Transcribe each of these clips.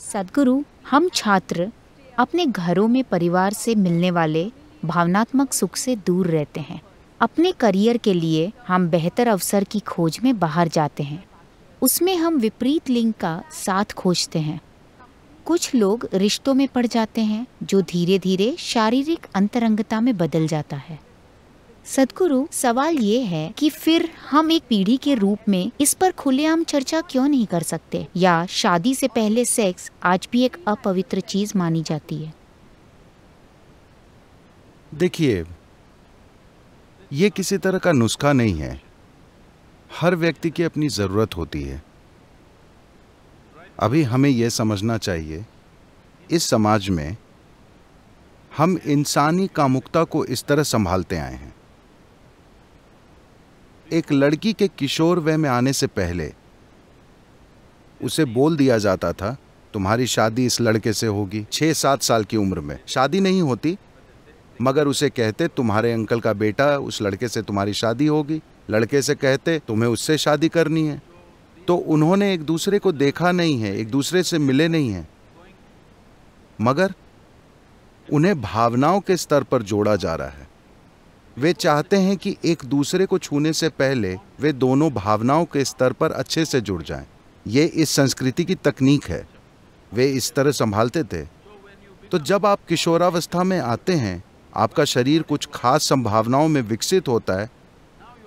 सदगुरु हम छात्र अपने घरों में परिवार से मिलने वाले भावनात्मक सुख से दूर रहते हैं अपने करियर के लिए हम बेहतर अवसर की खोज में बाहर जाते हैं उसमें हम विपरीत लिंग का साथ खोजते हैं कुछ लोग रिश्तों में पड़ जाते हैं जो धीरे धीरे शारीरिक अंतरंगता में बदल जाता है सदगुरु सवाल ये है कि फिर हम एक पीढ़ी के रूप में इस पर खुलेआम चर्चा क्यों नहीं कर सकते या शादी से पहले सेक्स आज भी एक अपवित्र चीज मानी जाती है देखिए ये किसी तरह का नुस्खा नहीं है हर व्यक्ति की अपनी ज़रूरत होती है अभी हमें यह समझना चाहिए इस समाज में हम इंसानी कामुकता को इस तरह संभालते आए हैं एक लड़की के किशोर वह में आने से पहले उसे बोल दिया जाता था तुम्हारी शादी इस लड़के से होगी छह सात साल की उम्र में शादी नहीं होती मगर उसे कहते तुम्हारे अंकल का बेटा उस लड़के से तुम्हारी शादी होगी लड़के से कहते तुम्हें उससे शादी करनी है तो उन्होंने एक दूसरे को देखा नहीं है एक दूसरे से मिले नहीं हैं मगर उन्हें भावनाओं के स्तर पर जोड़ा जा रहा है वे चाहते हैं कि एक दूसरे को छूने से पहले वे दोनों भावनाओं के स्तर पर अच्छे से जुड़ जाएं। ये इस संस्कृति की तकनीक है वे इस तरह संभालते थे तो जब आप किशोरावस्था में आते हैं आपका शरीर कुछ खास संभावनाओं में विकसित होता है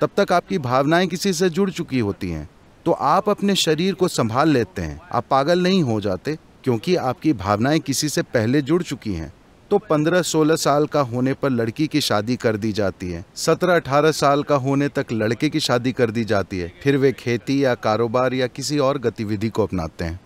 तब तक आपकी भावनाएं किसी से जुड़ चुकी होती हैं तो आप अपने शरीर को संभाल लेते हैं आप पागल नहीं हो जाते क्योंकि आपकी भावनाएं किसी से पहले जुड़ चुकी हैं तो 15-16 साल का होने पर लड़की की शादी कर दी जाती है 17-18 साल का होने तक लड़के की शादी कर दी जाती है फिर वे खेती या कारोबार या किसी और गतिविधि को अपनाते हैं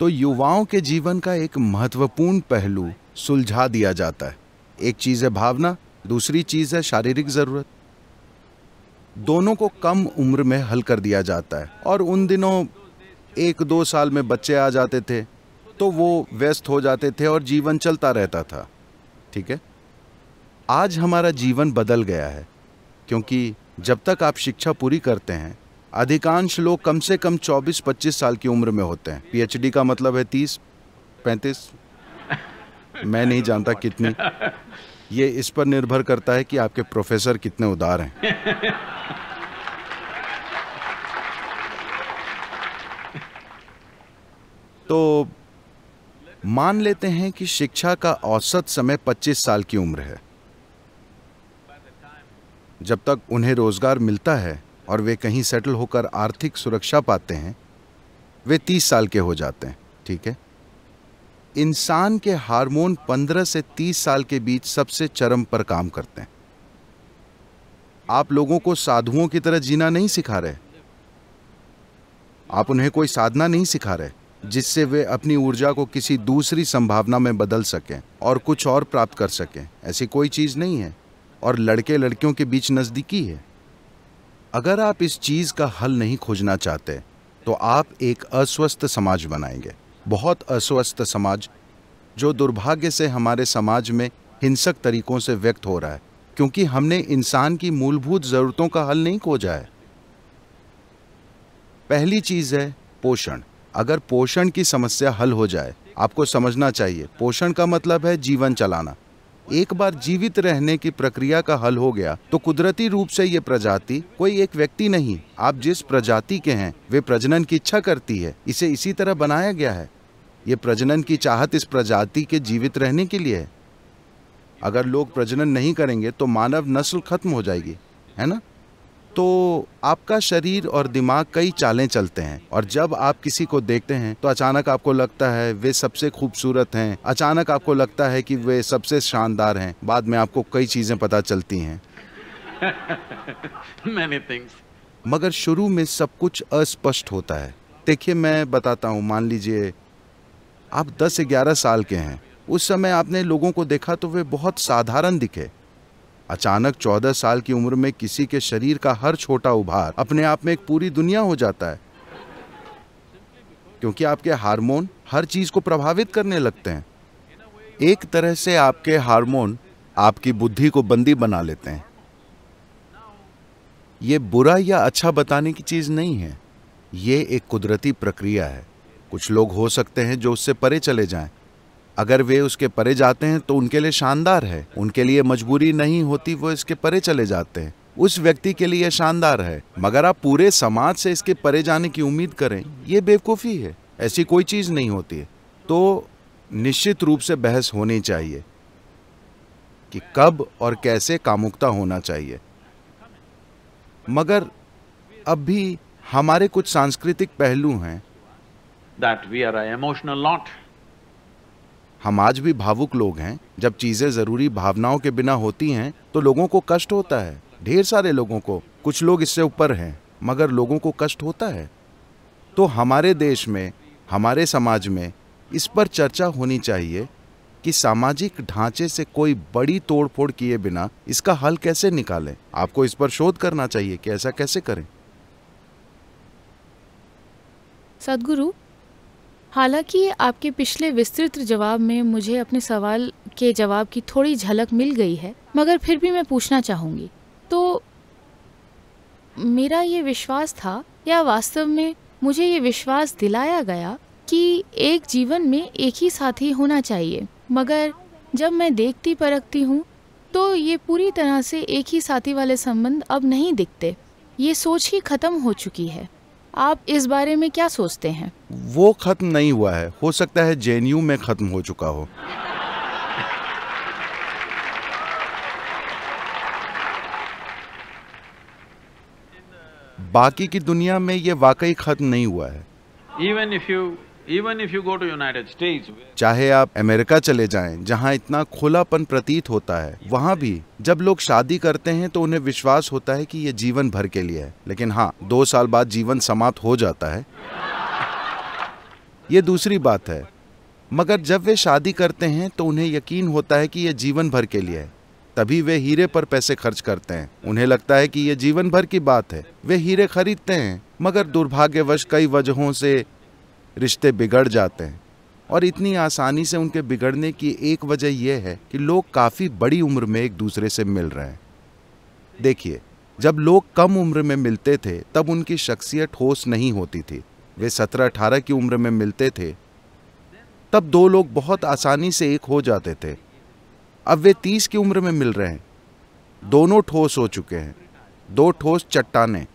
तो युवाओं के जीवन का एक महत्वपूर्ण पहलू सुलझा दिया जाता है एक चीज़ है भावना दूसरी चीज़ है शारीरिक ज़रूरत दोनों को कम उम्र में हल कर दिया जाता है और उन दिनों एक दो साल में बच्चे आ जाते थे तो वो व्यस्त हो जाते थे और जीवन चलता रहता था ठीक है आज हमारा जीवन बदल गया है क्योंकि जब तक आप शिक्षा पूरी करते हैं अधिकांश लोग कम से कम 24-25 साल की उम्र में होते हैं पीएचडी का मतलब है 30, 35, मैं नहीं जानता कितनी ये इस पर निर्भर करता है कि आपके प्रोफेसर कितने उदार हैं तो मान लेते हैं कि शिक्षा का औसत समय 25 साल की उम्र है जब तक उन्हें रोजगार मिलता है और वे कहीं सेटल होकर आर्थिक सुरक्षा पाते हैं वे 30 साल के हो जाते हैं ठीक है इंसान के हार्मोन 15 से 30 साल के बीच सबसे चरम पर काम करते हैं आप लोगों को साधुओं की तरह जीना नहीं सिखा रहे आप उन्हें कोई साधना नहीं सिखा रहे जिससे वे अपनी ऊर्जा को किसी दूसरी संभावना में बदल सकें और कुछ और प्राप्त कर सकें ऐसी कोई चीज़ नहीं है और लड़के लड़कियों के बीच नज़दीकी है अगर आप इस चीज़ का हल नहीं खोजना चाहते तो आप एक अस्वस्थ समाज बनाएंगे बहुत अस्वस्थ समाज जो दुर्भाग्य से हमारे समाज में हिंसक तरीकों से व्यक्त हो रहा है क्योंकि हमने इंसान की मूलभूत ज़रूरतों का हल नहीं खोजा है पहली चीज़ है पोषण अगर पोषण की समस्या हल हो जाए आपको समझना चाहिए पोषण का मतलब है जीवन चलाना एक बार जीवित रहने की प्रक्रिया का हल हो गया तो कुदरती रूप से ये प्रजाति कोई एक व्यक्ति नहीं आप जिस प्रजाति के हैं वे प्रजनन की इच्छा करती है इसे इसी तरह बनाया गया है ये प्रजनन की चाहत इस प्रजाति के जीवित रहने के लिए है अगर लोग प्रजनन नहीं करेंगे तो मानव नस्ल खत्म हो जाएगी है ना तो आपका शरीर और दिमाग कई चालें चलते हैं और जब आप किसी को देखते हैं तो अचानक आपको लगता है वे सबसे खूबसूरत हैं अचानक आपको लगता है कि वे सबसे शानदार हैं बाद में आपको कई चीज़ें पता चलती हैं मगर शुरू में सब कुछ अस्पष्ट होता है देखिए मैं बताता हूँ मान लीजिए आप 10-11 साल के हैं उस समय आपने लोगों को देखा तो वे बहुत साधारण दिखे अचानक 14 साल की उम्र में किसी के शरीर का हर छोटा उभार अपने आप में एक पूरी दुनिया हो जाता है क्योंकि आपके हार्मोन हर चीज को प्रभावित करने लगते हैं एक तरह से आपके हार्मोन आपकी बुद्धि को बंदी बना लेते हैं ये बुरा या अच्छा बताने की चीज नहीं है ये एक कुदरती प्रक्रिया है कुछ लोग हो सकते हैं जो उससे परे चले जाएं अगर वे उसके परे जाते हैं तो उनके लिए शानदार है उनके लिए मजबूरी नहीं होती वो इसके परे चले जाते हैं उस व्यक्ति के लिए शानदार है मगर आप पूरे समाज से इसके परे जाने की उम्मीद करें ये बेवकूफ़ी है ऐसी कोई चीज़ नहीं होती है तो निश्चित रूप से बहस होनी चाहिए कि कब और कैसे कामुकता होना चाहिए मगर अब भी हमारे कुछ सांस्कृतिक पहलू हैं that we are emotional not हम आज भी भावुक लोग हैं जब चीज़ें ज़रूरी भावनाओं के बिना होती हैं तो लोगों को कष्ट होता है ढेर सारे लोगों को कुछ लोग इससे ऊपर हैं मगर लोगों को कष्ट होता है तो हमारे देश में हमारे समाज में इस पर चर्चा होनी चाहिए कि सामाजिक ढांचे से कोई बड़ी तोड़फोड़ किए बिना इसका हल कैसे निकालें आपको इस पर शोध करना चाहिए कि ऐसा कैसे करें सदगुरु हालांकि आपके पिछले विस्तृत जवाब में मुझे अपने सवाल के जवाब की थोड़ी झलक मिल गई है मगर फिर भी मैं पूछना चाहूँगी तो मेरा ये विश्वास था या वास्तव में मुझे ये विश्वास दिलाया गया कि एक जीवन में एक ही साथी होना चाहिए मगर जब मैं देखती परखती हूँ तो ये पूरी तरह से एक ही साथी वाले संबंध अब नहीं दिखते ये सोच ही ख़त्म हो चुकी है आप इस बारे में क्या सोचते हैं वो ख़त्म नहीं हुआ है हो सकता है जे में ख़त्म हो चुका हो बाकी की दुनिया में ये वाकई ख़त्म नहीं हुआ है even if you even if you go to United States चाहे आप अमेरिका चले जाएं जहां इतना खुलापन प्रतीत होता है वहां भी जब लोग शादी करते हैं तो उन्हें विश्वास होता है कि ये जीवन भर के लिए है लेकिन हाँ दो साल बाद जीवन समाप्त हो जाता है ये दूसरी बात है मगर जब वे शादी करते हैं तो उन्हें यकीन होता है कि यह जीवन भर के लिए है तभी वे हीरे पर पैसे खर्च करते हैं उन्हें लगता है कि यह जीवन भर की बात है वे हीरे खरीदते हैं मगर दुर्भाग्यवश कई वजहों से रिश्ते बिगड़ जाते हैं और इतनी आसानी से उनके बिगड़ने की एक वजह यह है कि लोग काफ़ी बड़ी उम्र में एक दूसरे से मिल रहे हैं देखिए जब लोग कम उम्र में मिलते थे तब उनकी शख्सियत ठोस नहीं होती थी वे सत्रह अठारह की उम्र में मिलते थे तब दो लोग बहुत आसानी से एक हो जाते थे अब वे तीस की उम्र में मिल रहे हैं दोनों ठोस हो चुके हैं दो ठोस चट्टाने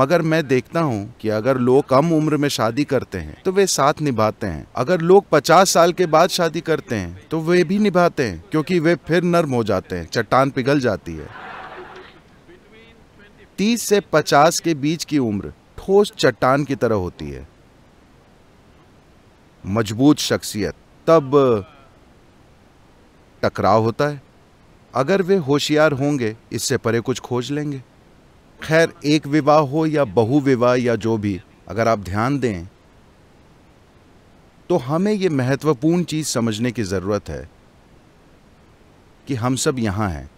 मगर मैं देखता हूं कि अगर लोग कम उम्र में शादी करते हैं तो वे साथ निभाते हैं अगर लोग पचास साल के बाद शादी करते हैं तो वे भी निभाते हैं क्योंकि वे फिर नर्म हो जाते हैं चट्टान पिघल जाती है तीस से पचास के बीच की उम्र ठोस चट्टान की तरह होती है मजबूत शख्सियत तब टकराव होता है अगर वे होशियार होंगे इससे परे कुछ खोज लेंगे खैर एक विवाह हो या बहु विवाह या जो भी अगर आप ध्यान दें तो हमें यह महत्वपूर्ण चीज़ समझने की ज़रूरत है कि हम सब यहां हैं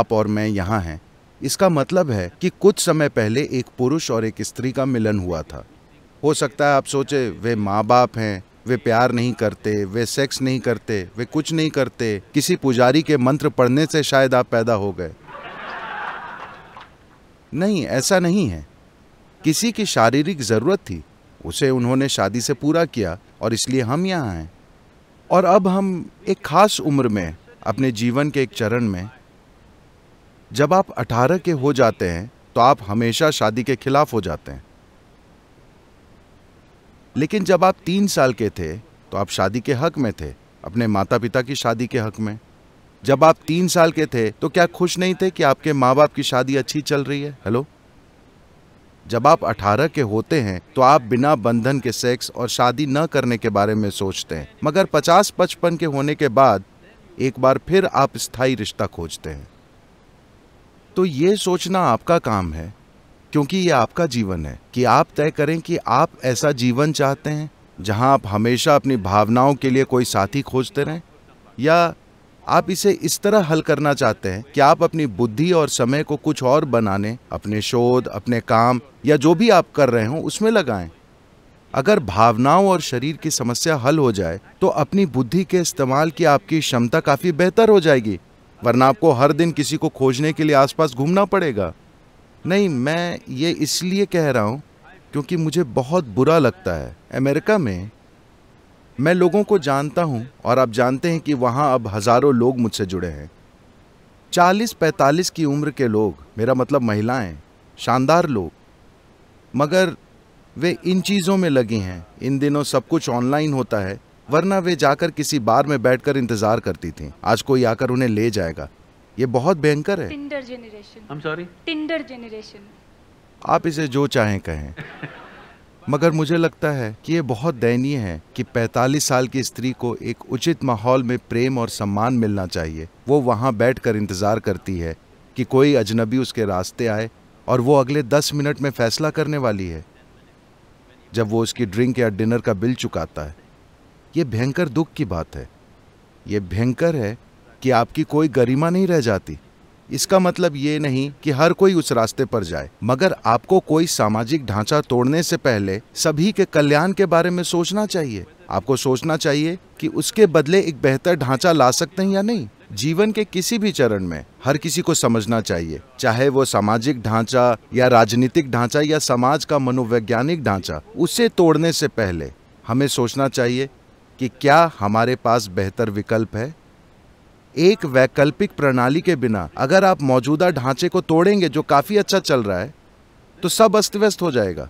आप और मैं यहां हैं इसका मतलब है कि कुछ समय पहले एक पुरुष और एक स्त्री का मिलन हुआ था हो सकता है आप सोचे वे माँ बाप हैं वे प्यार नहीं करते वे सेक्स नहीं करते वे कुछ नहीं करते किसी पुजारी के मंत्र पढ़ने से शायद आप पैदा हो गए नहीं ऐसा नहीं है किसी की शारीरिक ज़रूरत थी उसे उन्होंने शादी से पूरा किया और इसलिए हम यहाँ हैं और अब हम एक खास उम्र में अपने जीवन के एक चरण में जब आप 18 के हो जाते हैं तो आप हमेशा शादी के खिलाफ हो जाते हैं लेकिन जब आप तीन साल के थे तो आप शादी के हक में थे अपने माता पिता की शादी के हक में जब आप तीन साल के थे तो क्या खुश नहीं थे कि आपके माँ बाप की शादी अच्छी चल रही है हेलो जब आप 18 के होते हैं तो आप बिना बंधन के सेक्स और शादी न करने के बारे में सोचते हैं मगर 50-55 के होने के बाद एक बार फिर आप स्थायी रिश्ता खोजते हैं तो ये सोचना आपका काम है क्योंकि ये आपका जीवन है कि आप तय करें कि आप ऐसा जीवन चाहते हैं जहां आप हमेशा अपनी भावनाओं के लिए कोई साथी खोजते रहें या आप इसे इस तरह हल करना चाहते हैं कि आप अपनी बुद्धि और समय को कुछ और बनाने अपने शोध अपने काम या जो भी आप कर रहे हो उसमें लगाएं अगर भावनाओं और शरीर की समस्या हल हो जाए तो अपनी बुद्धि के इस्तेमाल की आपकी क्षमता काफ़ी बेहतर हो जाएगी वरना आपको हर दिन किसी को खोजने के लिए आसपास घूमना पड़ेगा नहीं मैं ये इसलिए कह रहा हूँ क्योंकि मुझे बहुत बुरा लगता है अमेरिका में मैं लोगों को जानता हूँ और आप जानते हैं कि वहाँ अब हज़ारों लोग मुझसे जुड़े हैं चालीस पैंतालीस की उम्र के लोग मेरा मतलब महिलाएं शानदार लोग मगर वे इन चीज़ों में लगी हैं इन दिनों सब कुछ ऑनलाइन होता है वरना वे जाकर किसी बार में बैठकर इंतजार करती थीं। आज कोई आकर उन्हें ले जाएगा ये बहुत भयंकर है टिंडर टिंडर आप इसे जो चाहें कहें मगर मुझे लगता है कि ये बहुत दयनीय है कि 45 साल की स्त्री को एक उचित माहौल में प्रेम और सम्मान मिलना चाहिए वो वहाँ बैठकर इंतज़ार करती है कि कोई अजनबी उसके रास्ते आए और वो अगले 10 मिनट में फ़ैसला करने वाली है जब वो उसकी ड्रिंक या डिनर का बिल चुकाता है ये भयंकर दुख की बात है ये भयंकर है कि आपकी कोई गरिमा नहीं रह जाती इसका मतलब ये नहीं कि हर कोई उस रास्ते पर जाए मगर आपको कोई सामाजिक ढांचा तोड़ने से पहले सभी के कल्याण के बारे में सोचना चाहिए आपको सोचना चाहिए कि उसके बदले एक बेहतर ढांचा ला सकते हैं या नहीं जीवन के किसी भी चरण में हर किसी को समझना चाहिए चाहे वो सामाजिक ढांचा या राजनीतिक ढांचा या समाज का मनोवैज्ञानिक ढांचा उसे तोड़ने से पहले हमें सोचना चाहिए कि क्या हमारे पास बेहतर विकल्प है एक वैकल्पिक प्रणाली के बिना अगर आप मौजूदा ढांचे को तोड़ेंगे जो काफ़ी अच्छा चल रहा है तो सब अस्त व्यस्त हो जाएगा